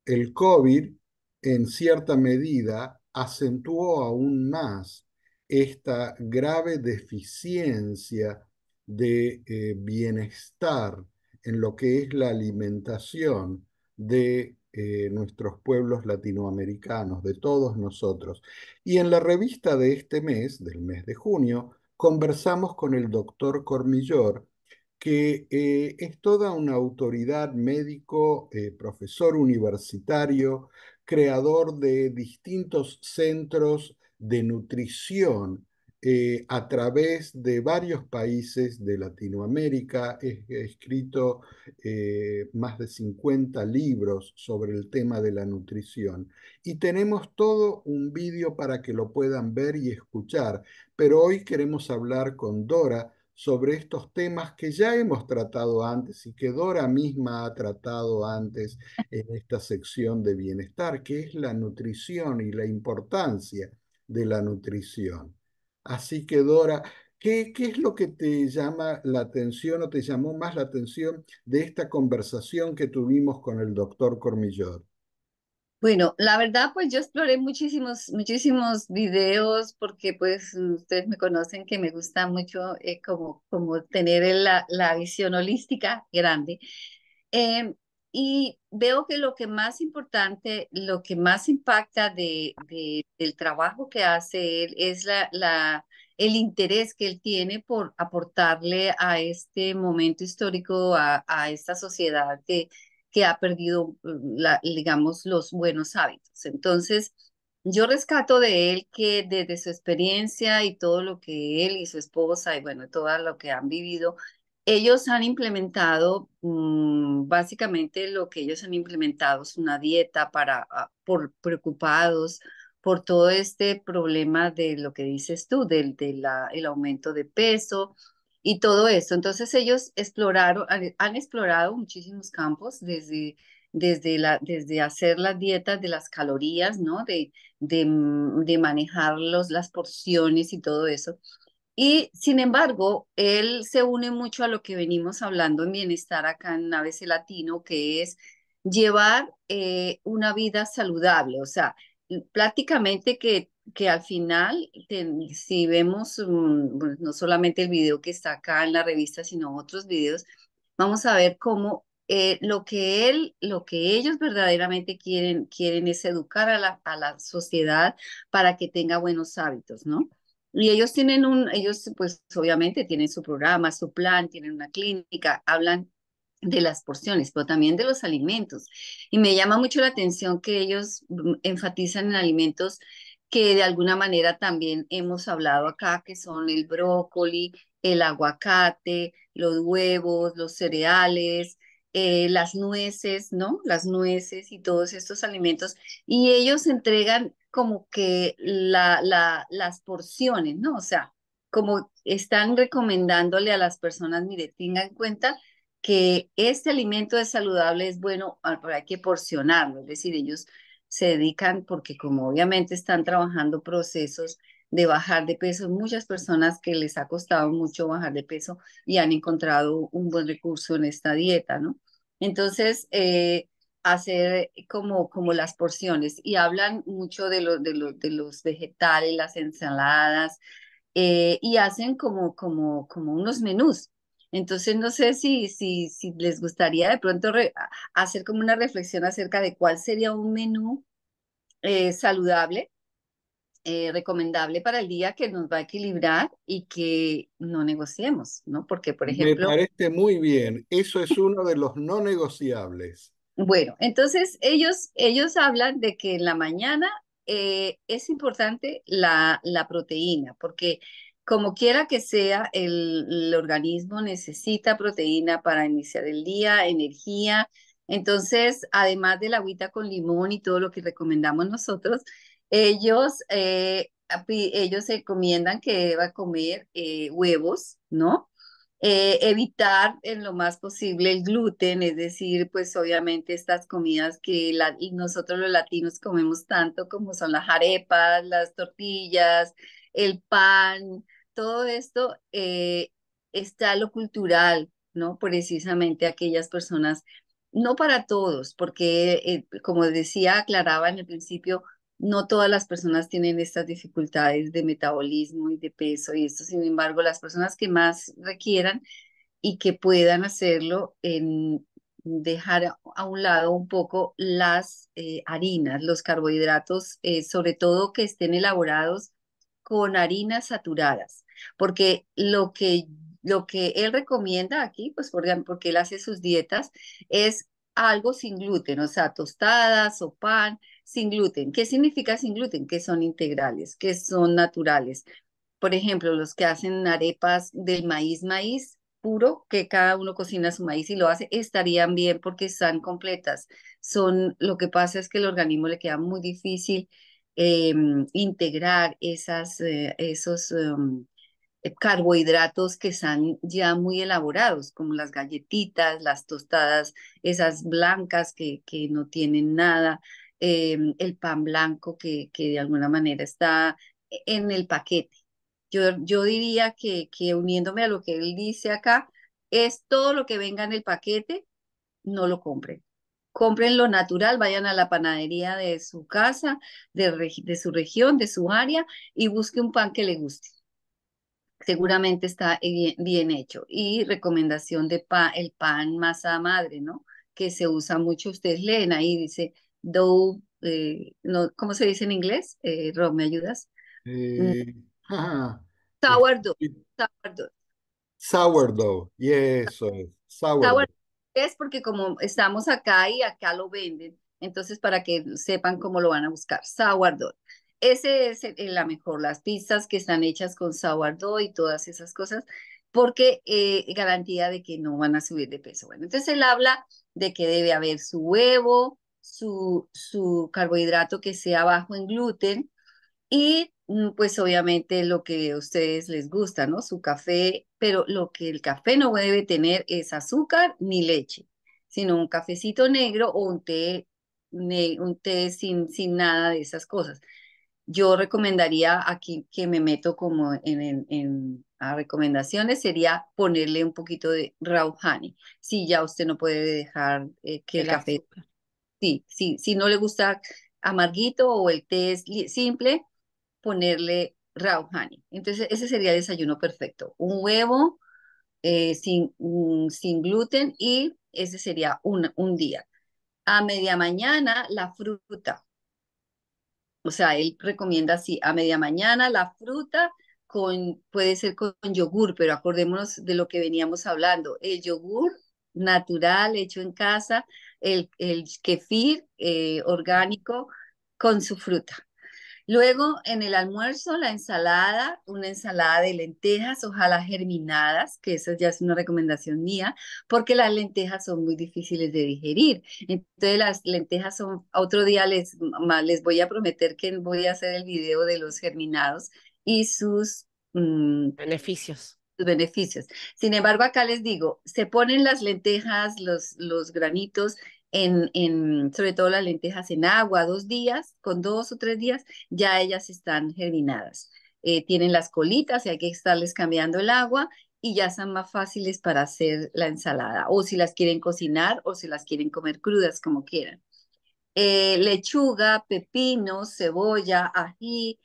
El COVID, en cierta medida, acentuó aún más esta grave deficiencia de eh, bienestar en lo que es la alimentación de eh, nuestros pueblos latinoamericanos, de todos nosotros. Y en la revista de este mes, del mes de junio, conversamos con el doctor Cormillor, que eh, es toda una autoridad médico, eh, profesor universitario, creador de distintos centros de nutrición eh, a través de varios países de Latinoamérica. He, escrito eh, más de 50 libros sobre el tema de la nutrición y tenemos todo un vídeo para que lo puedan ver y escuchar. Pero hoy queremos hablar con Dora sobre estos temas que ya hemos tratado antes y que Dora misma ha tratado antes en esta sección de bienestar, que es la nutrición y la importancia de la nutrición. Así que Dora, ¿qué, ¿qué es lo que te llama la atención o te llamó más la atención de esta conversación que tuvimos con el doctor Cormillor? Bueno, la verdad, pues yo exploré muchísimos, muchísimos videos porque pues ustedes me conocen que me gusta mucho eh, como, como tener la, la visión holística grande. Em, y veo que lo que más importante, lo que más impacta de, del trabajo que hace él es la, el interés que él tiene por aportarle a este momento histórico, a, a esta sociedad que, ha perdido, mm, la, digamos, los buenos hábitos. Entonces, yo rescato de él que desde su experiencia y todo lo que él y su esposa y bueno, todo lo que han vivido, ellos han implementado mm, básicamente lo que ellos han implementado es una dieta para ah, por preocupados por todo este problema de lo que dices tú del de la, el aumento de peso y todo eso. Entonces ellos exploraron han, explorado muchísimos campos desde desde, la, desde hacer las dietas de las calorías, ¿no? De, de, de manejar las porciones y todo eso, y sin embargo, él se une mucho a lo que venimos hablando en Bienestar acá en ABC Latino, que es llevar eh, una vida saludable. O sea, prácticamente que, que al final, si vemos mm, pues, no solamente el video que está acá en la revista, sino otros videos, vamos a ver cómo eh, lo que él, lo que ellos verdaderamente quieren, quieren es educar a la sociedad para que tenga buenos hábitos, ¿no? Y ellos tienen un, ellos pues obviamente tienen su programa, su plan, tienen una clínica, hablan de las porciones, pero también de los alimentos. Y me llama mucho la atención que ellos mm, enfatizan en alimentos que de alguna manera también hemos hablado acá, que son el brócoli, el aguacate, los huevos, los cereales, eh, las nueces, ¿no? Las nueces y todos estos alimentos. Y ellos entregan como que la, la, las porciones, ¿no? O sea, como están recomendándole a las personas, mire, tenga en cuenta que este alimento es saludable, es bueno, ah, pero hay que porcionarlo, es decir, ellos se dedican porque como obviamente están trabajando procesos de bajar de peso, muchas personas que les ha costado mucho bajar de peso y han encontrado un buen recurso en esta dieta, ¿no? Entonces, eh, hacer eh, como, como las porciones y hablan mucho de, lo, de, los de los vegetales, las ensaladas eh, y hacen como, como, como unos menús. Entonces no sé si, si, si les gustaría de pronto hacer como una reflexión acerca de cuál sería un menú eh, saludable, recomendable para el día que nos va a equilibrar y que no negociemos, ¿no? Porque, por ejemplo... Me parece muy bien, eso es <laughs> uno de los no negociables. Bueno, entonces ellos, ellos hablan de que en la mañana eh, es importante la, proteína, porque como quiera que sea, el, organismo necesita proteína para iniciar el día, energía. Entonces, además del agüita con limón y todo lo que recomendamos nosotros, ellos, eh, ellos se recomiendan que va a comer eh, huevos, ¿no? Eh, evitar en lo más posible el gluten, es decir, pues obviamente estas comidas que nosotros los latinos comemos tanto como son las arepas, las tortillas, el pan, todo esto eh, está lo cultural, ¿no? Precisamente aquellas personas, no para todos, porque eh, como decía, aclaraba en el principio, no todas las personas tienen estas dificultades de metabolismo y de peso y esto, sin embargo, las personas que más requieran y que puedan hacerlo en dejar a un lado un poco las eh, harinas, los carbohidratos, eh, sobre todo que estén elaborados con harinas saturadas, porque lo que, lo que él recomienda aquí, pues porque él hace sus dietas, es algo sin gluten, o sea, tostadas o pan, sin gluten. ¿Qué significa sin gluten? Que son integrales, que son naturales. Por ejemplo, los que hacen arepas del maíz, maíz puro, que cada uno cocina su maíz y lo hace, estarían bien porque están completas. Son, lo que pasa es que el organismo le queda muy difícil em, integrar esas, eh, esos em, carbohidratos que están ya muy elaborados, como las galletitas, las tostadas, esas blancas que, que no tienen nada, Em, el pan blanco que, que de alguna manera está e-, en el paquete. Yo, yo diría que, que uniéndome a lo que él dice acá, es todo lo que venga en el paquete, no lo compren compren lo natural, vayan a la panadería de su casa, de, su región, de su área y busquen un pan que le guste. Seguramente está bien, hecho. Y recomendación de pa el pan masa madre, ¿no? Que se usa mucho. Ustedes leen ahí, dice, Do, eh, no, ¿cómo se dice en inglés? Eh, Rob, ¿me ayudas? Mm, eh, ah, sourdough, este, sourdough. Sourdough, y eso es. Sourdough. Es porque como estamos acá y acá lo venden, entonces para que sepan cómo lo van a buscar. Sourdough. Ese es la mejor, las pizzas que están hechas con sourdough y todas esas cosas, porque garantía de que no van a subir de peso. Bueno, entonces él habla de que debe haber su huevo, su, su carbohidrato que sea bajo en gluten y mm, pues obviamente lo que a ustedes les gusta, ¿no? Su café, pero lo que el café no debe tener es azúcar ni leche, sino un cafecito negro o un té, un té sin, sin nada de esas cosas. Yo recomendaría aquí que me meto como en, en, a recomendaciones sería ponerle un poquito de honey. si ya usted no puede dejar eh, que el, café sí, si no le gusta amarguito o el té es simple, ponerle raw honey. Entonces, ese sería el desayuno perfecto. Un huevo eh, sin, mm, sin gluten y ese sería un, un día. A media mañana, la fruta. O sea, él recomienda así, a media mañana la fruta con, puede ser con yogur, pero acordémonos de lo que veníamos hablando. El yogur natural hecho en casa el, kefir eh, orgánico con su fruta. Luego, en el almuerzo, la ensalada, una ensalada de lentejas, ojalá germinadas, que eso ya es una recomendación mía, porque las lentejas son muy difíciles de digerir. Entonces, las lentejas son, otro día les, les voy a prometer que voy a hacer el video de los germinados y sus mm, beneficios beneficios. Sin embargo, acá les digo, se ponen las lentejas, los, los granitos, en, sobre todo las lentejas en agua, dos días, con dos o tres días, ya ellas están germinadas. Eh, tienen las colitas y hay que estarles cambiando el agua y ya son más fáciles para hacer la ensalada, o si las quieren cocinar o si las quieren comer crudas, como quieran. Eh, lechuga, pepino, cebolla, ají,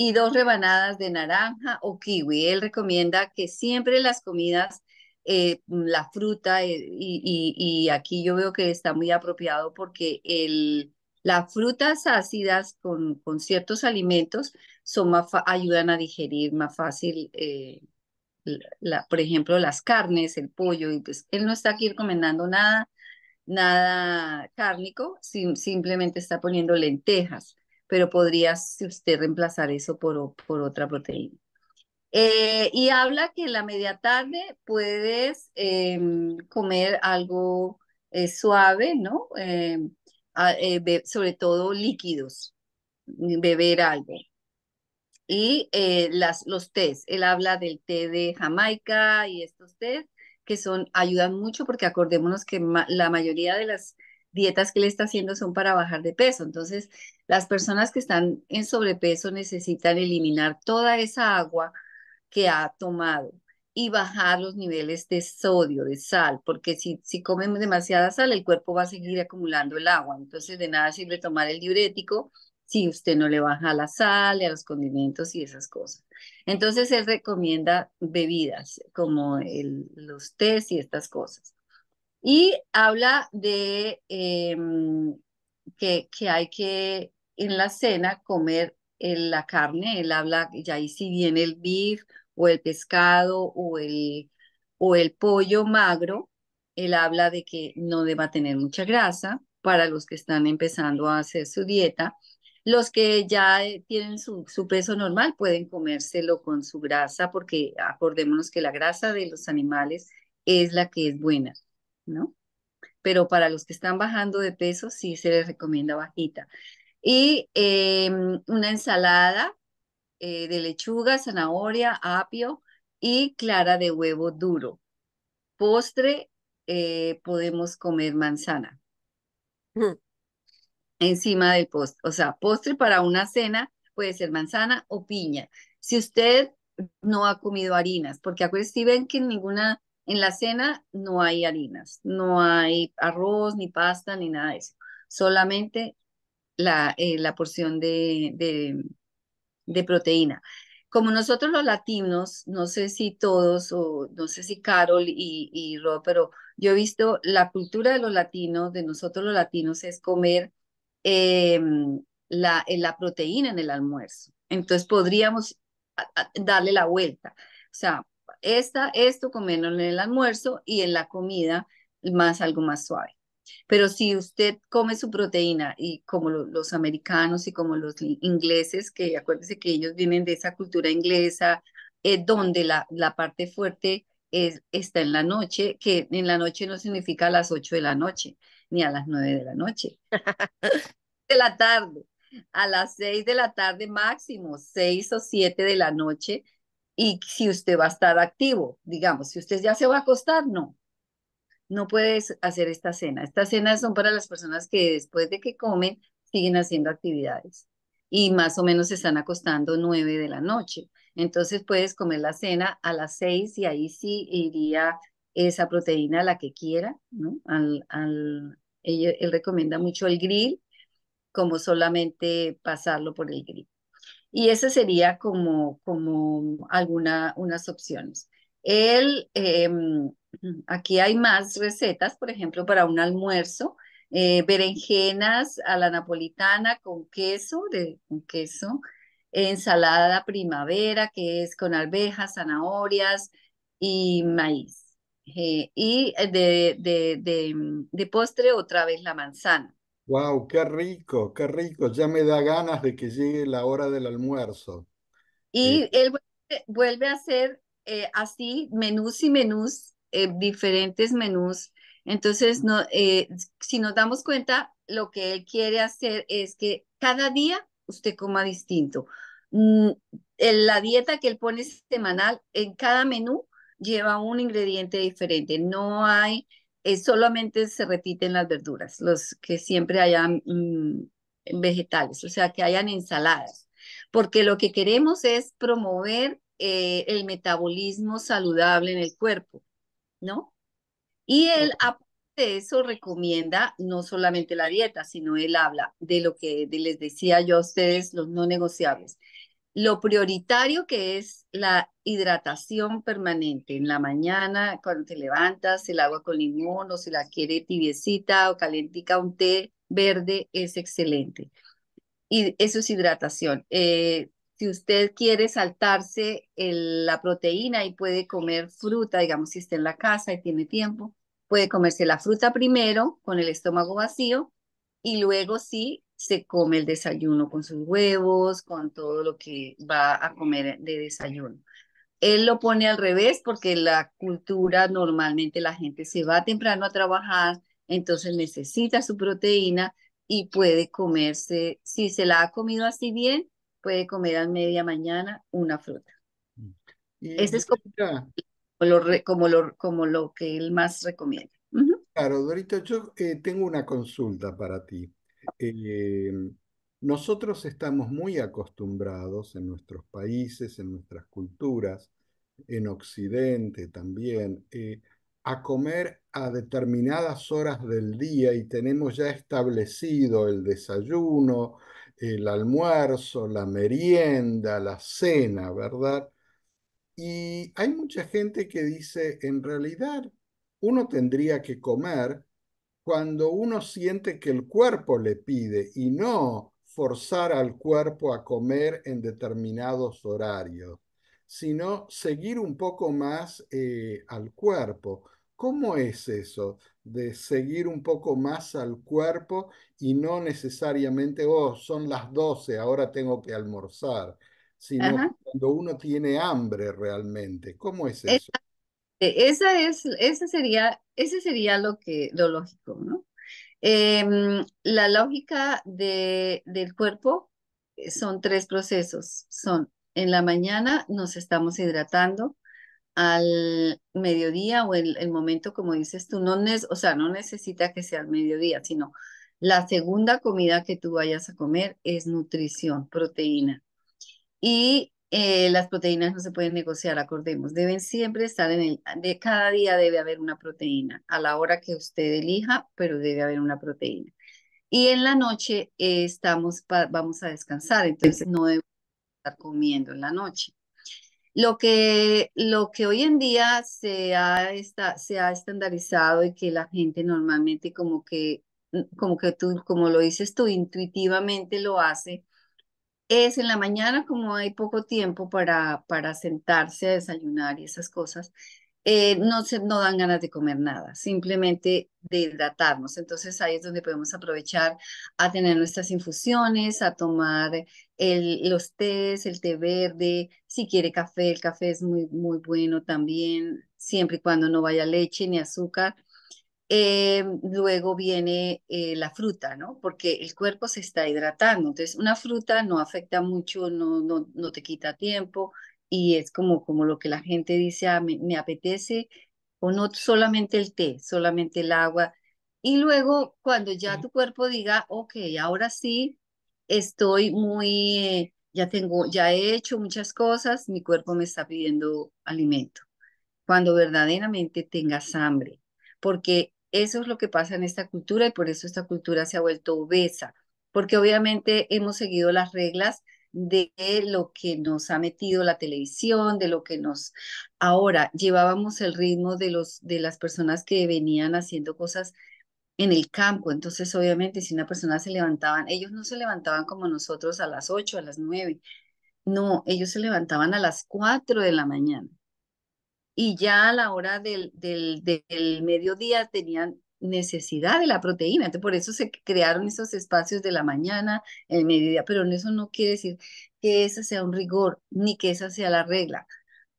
y dos rebanadas de naranja o kiwi. Él recomienda que siempre las comidas, eh, la fruta, eh, y, aquí yo veo que está muy apropiado porque el, las frutas ácidas con, con ciertos alimentos son más ayudan a digerir más fácil. Eh, la, por ejemplo, las carnes, el pollo, pues él no está aquí recomendando nada, nada cárnico, simplemente está poniendo lentejas pero podría usted reemplazar eso por, por otra proteína. Eh, y habla que en la media tarde puedes em, comer algo eh, suave, ¿no? Em, eh, sobre todo líquidos, beber algo. Y las, los tés, él habla del té de Jamaica y estos tés que son, ayudan mucho porque acordémonos que la mayoría de las dietas que le está haciendo son para bajar de peso. Entonces, las personas que están en sobrepeso necesitan eliminar toda esa agua que ha tomado y bajar los niveles de sodio, de sal, porque si, si comen demasiada sal, el cuerpo va a seguir acumulando el agua. Entonces, de nada sirve tomar el diurético si usted no le baja la sal, a los condimentos y esas cosas. Entonces, él recomienda bebidas como el, los tés y estas cosas. Y habla de em, que, que, hay que en la cena comer eh, la carne, él habla, y ahí si viene el beef o el pescado o el, o el pollo magro, él habla de que no deba tener mucha grasa para los que están empezando a hacer su dieta. Los que ya eh, tienen su, peso normal pueden comérselo con su grasa porque acordémonos que la grasa de los animales es la que es buena. ¿no? Pero para los que están bajando de peso, sí se les recomienda bajita. Y em, una ensalada eh, de lechuga, zanahoria, apio y clara de huevo duro. Postre, eh, podemos comer manzana. Encima del postre. O sea, postre para una cena puede ser manzana o piña. Si usted no ha comido harinas, porque acuérdense, si ven que ninguna en la cena no hay harinas, no hay arroz, ni pasta, ni nada de eso. Solamente la, eh, la porción de, de, proteína como nosotros los latinos, no sé si todos, o no sé si Carol y, y Rob, pero yo he visto la cultura de los latinos, de nosotros los latinos, es comer em, la, eh, la, proteína en el almuerzo. Entonces podríamos darle la vuelta. O sea, esta, esto, comiéndolo en el almuerzo y en la comida más algo más suave. Pero si usted come su proteína y como los americanos y como los ingleses, que acuérdense que ellos vienen de esa cultura inglesa, eh, donde la, parte fuerte es, está en la noche, que en la noche no significa a las 8 de la noche, ni a las 9 de la noche, <laughs> de la tarde, a las 6 de la tarde máximo, 6 o 7 de la noche, y si usted va a estar activo, digamos, si usted ya se va a acostar, no. No puedes hacer esta cena. Estas cenas son para las personas que después de que comen siguen haciendo actividades y más o menos se están acostando nueve de la noche. Entonces puedes comer la cena a las seis y ahí sí iría esa proteína a la que quiera, ¿no? Al, él recomienda mucho el grill, como solamente pasarlo por el grill. Y esa sería como, como alguna, unas opciones. Em, aquí hay más recetas, por ejemplo, para un almuerzo. Eh, berenjenas a la napolitana con queso, queso, ensalada primavera, que es con alvejas, zanahorias y maíz. Eh, y eh, de postre otra vez la manzana. Wow, qué rico, qué rico. Ya me da ganas de que llegue la hora del almuerzo. Eh, y él vuelve a hacer eh, así menús y menús, eh, diferentes menús. Entonces, no, si nos damos cuenta, lo que él quiere hacer es que cada día usted coma distinto. Mm, en la dieta que él pone semanal, en cada menú lleva un ingrediente diferente. No hay eh, solamente se repiten las verduras, los que siempre hayan mm, vegetales, o sea, que hayan ensaladas, porque lo que queremos es promover eh, el metabolismo saludable en el cuerpo, ¿no? Y él, aparte de eso, recomienda no solamente la dieta, sino él habla de lo que les decía yo a ustedes, los no negociables lo prioritario que es la hidratación permanente en la mañana cuando te levantas, el agua con limón o si la quiere tibiecita o calientica, un té verde es excelente. Y eso es hidratación. Eh, si usted quiere saltarse la proteína y puede comer fruta, digamos si está en la casa y tiene tiempo, puede comerse la fruta primero con el estómago vacío y luego sí se come el desayuno con sus huevos, con todo lo que va a comer de desayuno. Él lo pone al revés porque la cultura normalmente la gente se va temprano a trabajar, entonces necesita su proteína y puede comerse, si se la ha comido así bien, puede comer a media mañana una fruta. Mm. Ese es como, lo, como, lo, que él más recomienda. Claro, Dorito, yo eh, tengo una consulta para ti. Eh, nosotros estamos muy acostumbrados en nuestros países, en nuestras culturas, en Occidente también, eh, a comer a determinadas horas del día y tenemos ya establecido el desayuno, el almuerzo, la merienda, la cena, ¿verdad? Y hay mucha gente que dice, en realidad, uno tendría que comer cuando uno siente que el cuerpo le pide y no forzar al cuerpo a comer en determinados horarios, sino seguir un poco más eh, al cuerpo. ¿Cómo es eso de seguir un poco más al cuerpo y no necesariamente, oh, son las 12, ahora tengo que almorzar, sino cuando uno tiene hambre realmente? ¿Cómo es eso? Este, esa es, sería, ese sería lo, que, lo lógico, ¿no? Em, la lógica de, del cuerpo eh, son tres procesos. Son en la mañana nos estamos hidratando, al mediodía o el, el momento, como dices tú, no o sea, no necesita que sea el mediodía, sino la segunda comida que tú vayas a comer es nutrición, proteína. Y eh, las proteínas no se pueden negociar, acordemos, deben siempre estar en el, de cada día debe haber una proteína, a la hora que usted elija, pero debe haber una proteína. Y en la noche eh, estamos vamos a descansar, entonces no debemos estar comiendo en la noche. Lo que, lo que hoy en día se ha, está, se ha estandarizado y que la gente normalmente como que, como que tú, como lo dices tú, intuitivamente lo hace, es en la mañana, como hay poco tiempo para, sentarse a desayunar y esas cosas, eh, no, se, no dan ganas de comer nada, simplemente de hidratarnos. Entonces ahí es donde podemos aprovechar a tener nuestras infusiones, a tomar los tés, el té verde, si quiere café, el café es muy, muy bueno también, siempre y cuando no vaya leche ni azúcar eh, luego viene eh, la fruta, ¿no? Porque el cuerpo se está hidratando. Entonces, una fruta no afecta mucho, no, no, no te quita tiempo y es como, como lo que la gente dice, ah, me, apetece o no solamente el té, solamente el agua. Y luego, cuando ya tu cuerpo diga, ok, ahora sí, estoy muy, eh, ya tengo, ya he hecho muchas cosas, mi cuerpo me está pidiendo alimento. Cuando verdaderamente tengas hambre, porque eso es lo que pasa en esta cultura y por eso esta cultura se ha vuelto obesa, porque obviamente hemos seguido las reglas de lo que nos ha metido la televisión, de lo que nos... Ahora llevábamos el ritmo de, los, de las personas que venían haciendo cosas en el campo, entonces obviamente si una persona se levantaban, ellos no se levantaban como nosotros a las 8, a las 9, no, ellos se levantaban a las 4 de la mañana y ya a la hora del, del, del mediodía tenían necesidad de la proteína. por eso se crearon esos espacios de la mañana, el mediodía, pero eso no quiere decir que esa sea un rigor ni que esa sea la regla.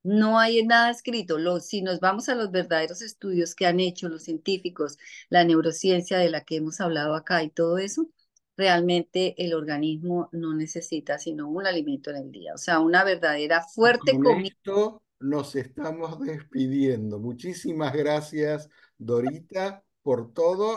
No hay nada escrito. si nos vamos a los verdaderos estudios que han hecho los científicos, la neurociencia de la que hemos hablado acá y todo eso, realmente el organismo no necesita sino un alimento en el día. O sea, una verdadera fuerte comida nos estamos despidiendo. Muchísimas gracias, Dorita, por todo.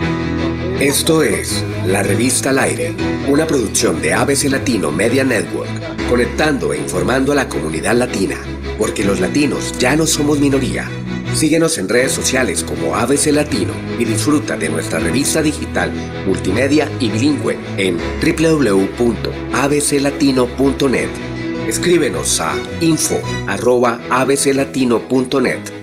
Esto es La Revista al Aire, una producción de ABC Latino Media Network, conectando e informando a la comunidad latina, porque los latinos ya no somos minoría. Síguenos en redes sociales como ABC Latino y disfruta de nuestra revista digital multimedia y bilingüe en www.abclatino.net. Escríbenos a info.abcelatino.net